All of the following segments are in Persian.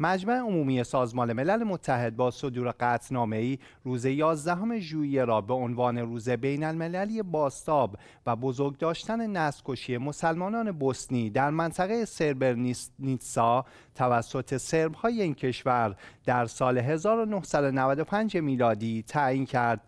مجمع عمومی سازمان ملل متحد با صدور ای روز 11 ژوئیه را به عنوان روز بین المللی باستاب و بزرگ داشتن نسکشی مسلمانان بوسنی در منطقه سربرنیتسا توسط های این کشور در سال 1995 میلادی تعیین کرد.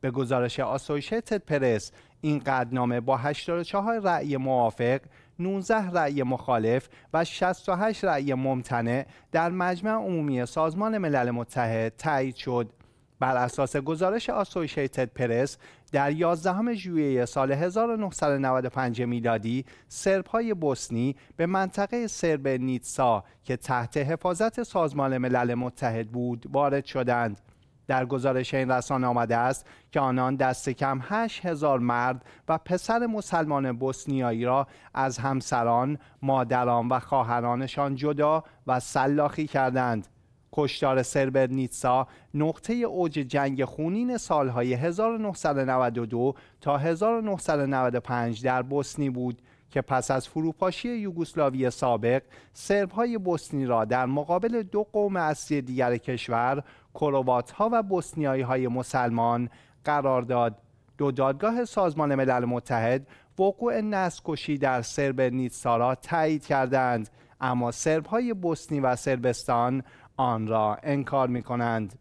به گزارش آسوشیتد پرس این قدنامه با 84 رأی موافق 19 رأی مخالف و 68 رأی ممتنع در مجمع عمومی سازمان ملل متحد تایید شد. بر اساس گزارش آسوشیتد پرس در 11 ژوئیه سال 1995 میلادی سربهای بوسنی به منطقه سرب نیتسا که تحت حفاظت سازمان ملل متحد بود وارد شدند در گزارش این رسانه آمده است که آنان دست کم هزار مرد و پسر مسلمان بوسنیایی را از همسران، مادران و خواهرانشان جدا و سلاخی کردند. کشتار سربرنیتسا نقطه اوج جنگ خونین سالهای 1992 تا 1995 در بوسنی بود که پس از فروپاشی یوگسلاوی سابق سربهای بوسنی را در مقابل دو قوم اصلی دیگر کشور کروات ها و بوسنیایی های مسلمان قرار داد دو دادگاه سازمان ملل متحد وقوع نسکشی در سرب را تایید کردند اما سربهای بوسنی و سربستان آن را انکار می کنند.